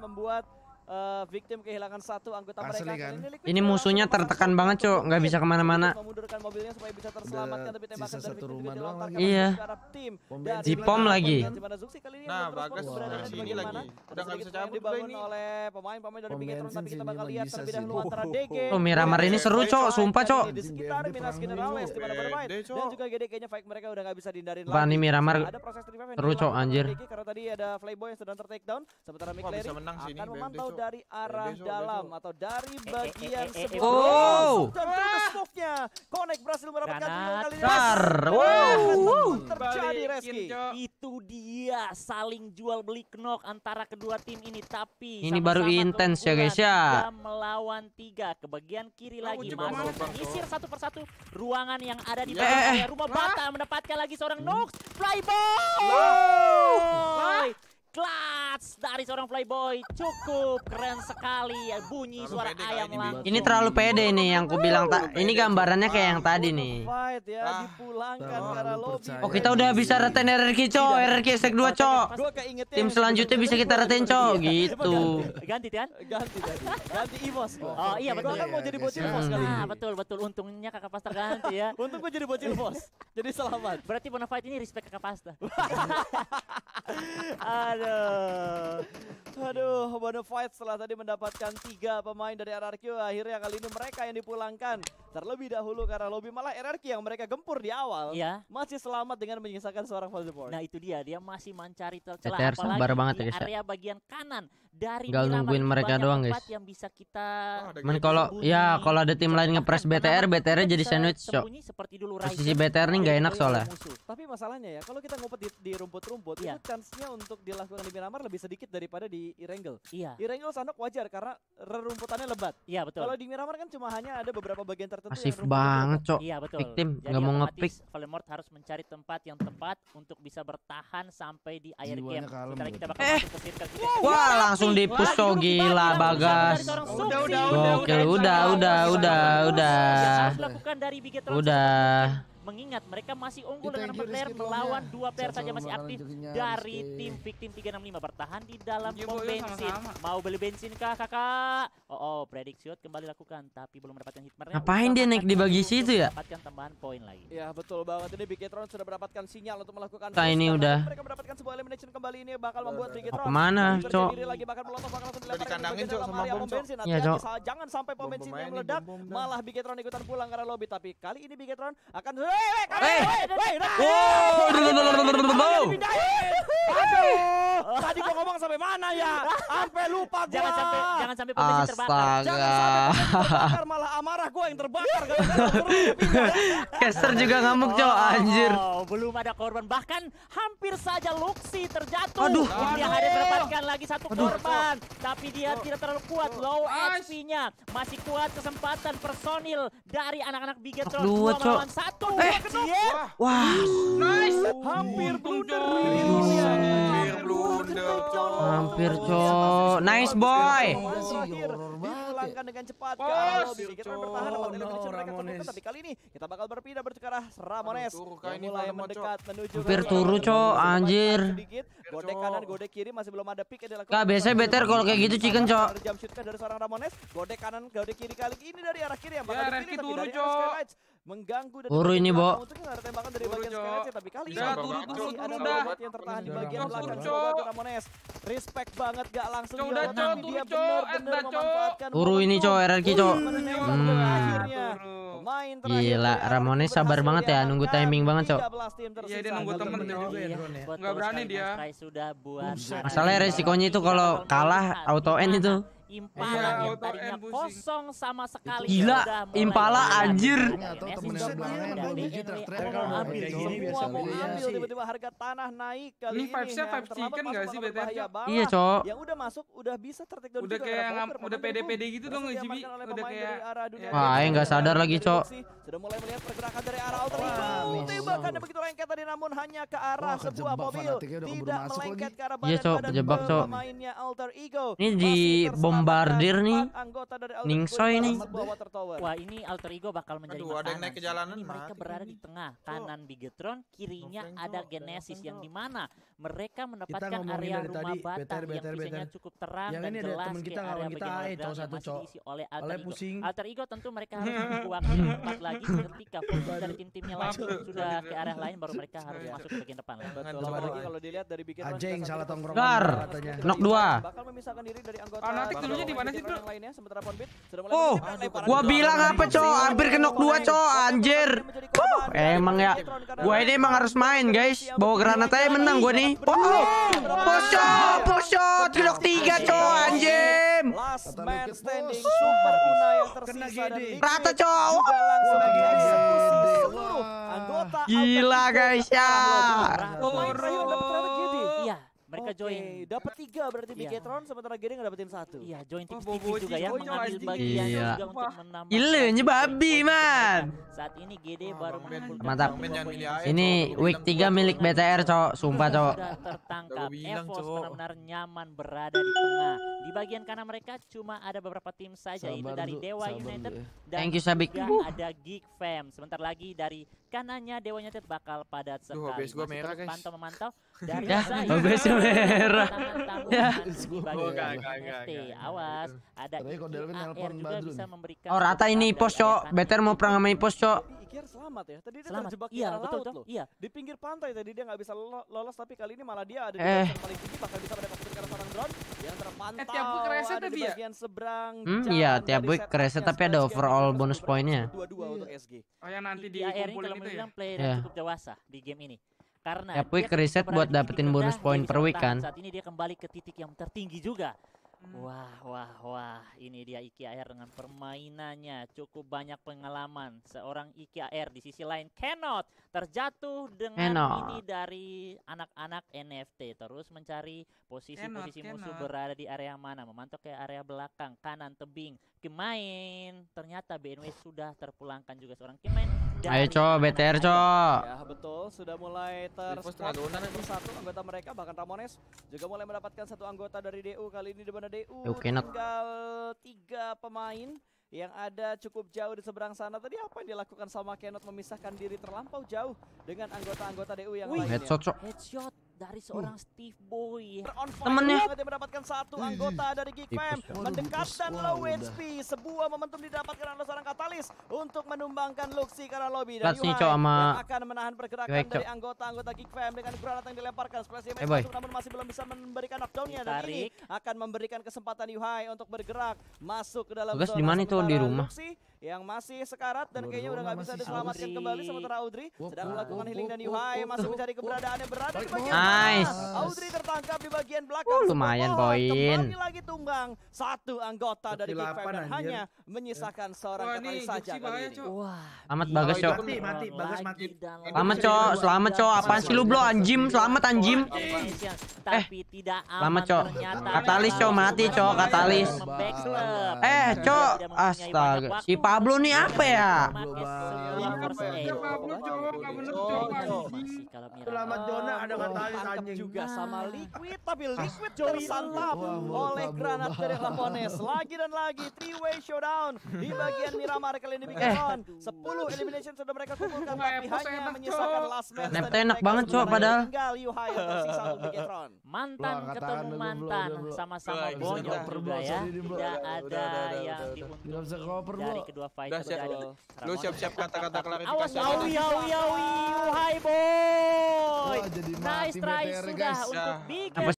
membuat Eh, victim kehilangan satu anggota Asli mereka. Kan? Ini musuhnya tertekan banget, Cok. Gak bisa kemana iya. nah, nah, nah, mana Iya. Di pom lagi. Nah, Bagas Ini lagi. Udah nggak bisa cabut ini. Oleh pemain-pemain dari Pemain tapi kita bakal lihat terlebih dahulu antara oh. DG. Oh, Miramar ini seru, Cok. Sumpah, Cok. Di sekitar Minas Generales di mana mereka udah gak bisa dihindarin lagi. Bani Miramar seru, Cok, anjir. Karena tadi ada Flyboy yang sedang tertake sementara McLaren akan memantau dari arah dalam atau dari eh, eh, bagian eh, sebelah. Oh. Dan wow. smoke-nya. Connect berhasil mendapatkan trio kali ini. Wow. Terjadi Reski. Itu dia saling jual beli knock antara kedua tim ini tapi ini sama -sama baru intens ya guys ya. melawan tiga ke bagian kiri oh, lagi masuk mengisir satu persatu ruangan yang ada di yeah. Ya. rumah Bata mendapatkan lagi seorang hmm. Nox flyball. No clutch dari seorang playboy cukup keren sekali ya, bunyi terlalu suara ayam ini Ini terlalu pede nih yang ku bilang tak. ini gambarannya kayak yang tadi nih. Fight ya ah. dipulangkan lobby. Oh, kita udah bisa retain RRQ, Co. RRQ stack 2, Co. Tim selanjutnya bisa kita retain, Co. Iya. Gitu. Ganti, kan? Ganti, ganti. Ganti Imos. Oh, iya betul. kan mau iya, jadi bocil bos kali. ah betul, betul. Untungnya Kakak Pasta ganti ya. Untung gue jadi bocil bos. Jadi selamat. Berarti Bonafide ini respect Kakak Pasta. Aduh. Aduh, Bonafide setelah tadi mendapatkan tiga pemain dari RRQ, akhirnya kali ini mereka yang dipulangkan terlebih dahulu karena lobby malah RRQ yang mereka gempur di awal iya. masih selamat dengan menyisakan seorang Voldemort. Nah itu dia dia masih mencari celah apalagi banget di ya, ya, area bagian kanan dari Gak nungguin mereka doang guys. Yang bisa kita Men kalau ya kalau ada tim lain ngepres BTR BTR jadi sandwich cok. Seperti dulu Posisi BTR nih nggak iya, enak iya, soalnya. Iya, Tapi masalahnya ya kalau kita ngumpet di, rumput-rumput itu chance-nya untuk dilakukan di Miramar lebih sedikit daripada di Irengel. Iya. Irengel sanok wajar karena rerumputannya lebat. Iya betul. Kalau di Miramar kan cuma hanya ada beberapa bagian tertentu itu banget, Cok. Iya, betul. Victim nggak mau ngepick. Voldemort harus mencari tempat yang tepat untuk bisa bertahan sampai di akhir game. kita bakal eh. ke circle kita. Wah, langsung di push gila Bagas. Udah, udah, udah. Oke, udah, udah, udah, udah. Udah mengingat mereka masih unggul dengan empat player ya? melawan dua player saja masih aktif dari tim Victim 365 bertahan di dalam iya, pom bensin. Mau beli bensin kah kakak? Oh, oh prediction kembali lakukan tapi belum mendapatkan mereka. Ngapain dia naik di bagi situ ya? Mendapatkan tambahan poin lagi. Ya betul banget ini Bigetron sudah mendapatkan sinyal untuk melakukan. Kali ini udah. Mereka mendapatkan sebuah elimination kembali ini bakal membuat Bigetron. Kemana, cok? Lagi bakal melotot bakal langsung dilemparkan. Dikandangin cok sama pom bensin. ya cok. Jangan sampai pom bensinnya meledak malah Bigetron ikutan pulang karena lobby tapi kali ini Bigetron akan tadi gua ngomong sampai mana ya? Sampai lupa gua. Jangan sampai jangan sampai terbakar. Jangan sampai terbakar malah amarah gua yang terbakar. Caster juga ngamuk, oh, anjir. Oh, belum ada korban. Bahkan hampir saja Luxi terjatuh. Aduh, dia ada terbankan lagi satu korban, tapi dia tidak terlalu kuat. Low HP-nya masih kuat kesempatan personil dari anak-anak Bigetron. Dua lawan satu. Eh, wah. Nice. Hampir blunder. Hampir cok. Iya, nice iya, boy. Langkah dengan cepat. Kalau sedikit bertahan dapat eliminasi mereka turunkan. Tapi kali ini kita bakal berpindah bertukar arah Ramones. Mulai mendekat menuju. Hampir turu, cok. Anjir. Godek kanan, godek kiri masih belum ada pick yang dilakukan. biasanya better kalau kayak gitu chicken, cok. Jam shoot dari seorang Ramones. Godek kanan, godek kiri kali ini dari arah kiri yang bakal dipilih. Ya, tapi dari arah Skylights mengganggu dan Uru ini, Bo. buru ada tembakan dari bagian tapi kali ini turun-turun. turu Yang tertahan di bagian belakang Ramones. Respect banget gak langsung Cok, udah ini Cok, RRQ Cok hmm. Gila, Ramones sabar banget ya, nunggu timing banget Cok Iya dia nunggu temen juga berani dia Masalahnya resikonya itu kalau kalah auto end itu Impala ya, yang tadinya kosong sama sekali Gila, Impala anjir. Iya, iya, iya, Semua mau ambil tiba-tiba harga tanah naik kali ini. Ini vibes-nya vibes chicken gak sih BTR? Iya, Cok. Yang udah masuk udah bisa tertek down Udah kayak udah PD-PD gitu dong GB Udah kayak Wah, gak sadar lagi, Cok. Sudah mulai melihat pergerakan dari arah outer tiba Tembakannya begitu lengket tadi namun hanya ke arah sebuah mobil. Tidak melengket ke arah badan-badan pemainnya Alter Ego. Ini di bom bombardir nih. Ningsoy nih. Wah, ini alter ego bakal menjadi Aduh, ada yang naik ke jalanan. Ini mereka berada di tengah, kanan Bigetron, kirinya ada Genesis yang dimana mereka mendapatkan area rumah batang yang visinya cukup terang dan jelas gitu, ke area bagian legal satu masih diisi oleh alter ego. Alter ego tentu mereka harus menunggu waktu lagi ketika fokus dari tim-timnya langsung sudah ke arah lain baru mereka harus masuk ke bagian depan. Betul. kalau dilihat dari Bigetron. Ajeng salah tongkrong. Gar, Knock 2. Bakal memisahkan dulunya di mana sih, Bro? Oh, gua bilang apa, Cok? Hampir kenok dua, Cok, anjir. emang ya. Gua ini emang harus main, guys. Bawa granat aja menang gua nih. Oh, posho, posho, kenok tiga, Cok, anjir. Last man Rata, Cok. Gila, guys ya. Oh, ke join. Dapat tiga berarti yeah. Iya. Bigetron sementara Gede dapetin satu. Iya, join tips oh, juga ya mengambil bagian iya. juga untuk menambah. Ile babi man. Saat ini Gede baru mengambil mantap. Ini week 3 milik BTR, cok. Sumpah, cok. Tertangkap. Evos benar-benar nyaman berada di tengah. Di bagian kanan mereka cuma ada beberapa tim saja itu dari Dewa United ya. dan Thank you, Sabik. ada Geek Fam. Sebentar lagi dari kanannya Dewa United bakal padat sekali. Duh, gue merah, guys. Pantau memantau dari ya, saya merah. Gue enggak Awas, ada IAR juga bisa memberikan Oh, rata ini pos, Cok. Better mau perang sama pos, Cok. Iker selamat ya. Tadi dia selamat. terjebak iya, betul, betul. loh. Iya. Di pinggir pantai tadi dia nggak bisa lolos tapi kali ini malah dia ada di eh. paling tinggi bakal bisa mendapatkan karena seorang drone yang terpantau. Eh, tiap kereset tapi ya. Bagian seberang. Hmm, iya, tiap week kereset tapi ada overall bonus poinnya. untuk SG. Oh, yang nanti dikumpulin itu ya. Player iya. di game ini karena ya Puik riset buat dapetin bonus poin per week kan saat ini dia kembali ke titik yang tertinggi juga hmm. wah wah wah ini dia Iki Air dengan permainannya cukup banyak pengalaman seorang Iki Air di sisi lain cannot terjatuh dengan cannot. ini dari anak-anak NFT terus mencari posisi-posisi musuh berada di area mana memantau ke area belakang kanan tebing Kemain ternyata BNW sudah terpulangkan juga seorang Kemain Ayo co, BTR co. Ya betul, sudah mulai terspot satu anggota mereka bahkan Ramones juga mulai mendapatkan satu anggota dari DU kali ini di mana DU eh, tinggal tiga pemain yang ada cukup jauh di seberang sana tadi apa yang dilakukan sama Kenot memisahkan diri terlampau jauh dengan anggota-anggota DU yang lainnya. Headshot, Headshot dari seorang Steve Boy. Temennya dia mendapatkan satu anggota dari Geek Fam mendekat dan low HP. Sebuah momentum didapatkan oleh seorang katalis untuk menumbangkan Luxi karena lobby dan Yuhai yang akan menahan pergerakan dari anggota-anggota Geek Fam dengan granat yang dilemparkan. Splash Image eh, masuk namun masih belum bisa memberikan knockdown-nya dan ini akan memberikan kesempatan Yuhai untuk bergerak masuk ke dalam Tugas di itu di rumah? Luxi yang masih sekarat dan kayaknya udah nggak bisa diselamatkan kembali sementara Audrey sedang melakukan healing dan Yuhai masih mencari keberadaannya berada di bagian nice. Audrey tertangkap di bagian belakang lumayan poin kembali lagi tumbang satu anggota dari Big Five dan hanya menyisakan eh. seorang kali saja kali ini wah selamat bagus cok mati bagus mati selamat cok selamat cok apaan sih lu blo anjim selamat anjim eh selamat cok katalis cok mati cok katalis eh cok astaga si Pablo nih iya, apa ya? Selamat Jona ada iya, katalis anjing. juga nah. sama Liquid tapi ah, Liquid tersantap oleh granat dari Lapones Lagi dan lagi three way showdown di bagian Miramar kali ini bikin on. 10 elimination sudah mereka kumpulkan tapi hanya menyisakan last man. Nep enak banget coba padahal. Tinggal Yuhai tersisa untuk Bigetron. Mantan ketemu mantan sama-sama bonyok juga ya. Tidak ada yang diuntung dari dua fight siap, lo. Lu siap-siap kata-kata klarifikasi. Awas awi awi awi. Hai boy. Nice try sudah untuk Big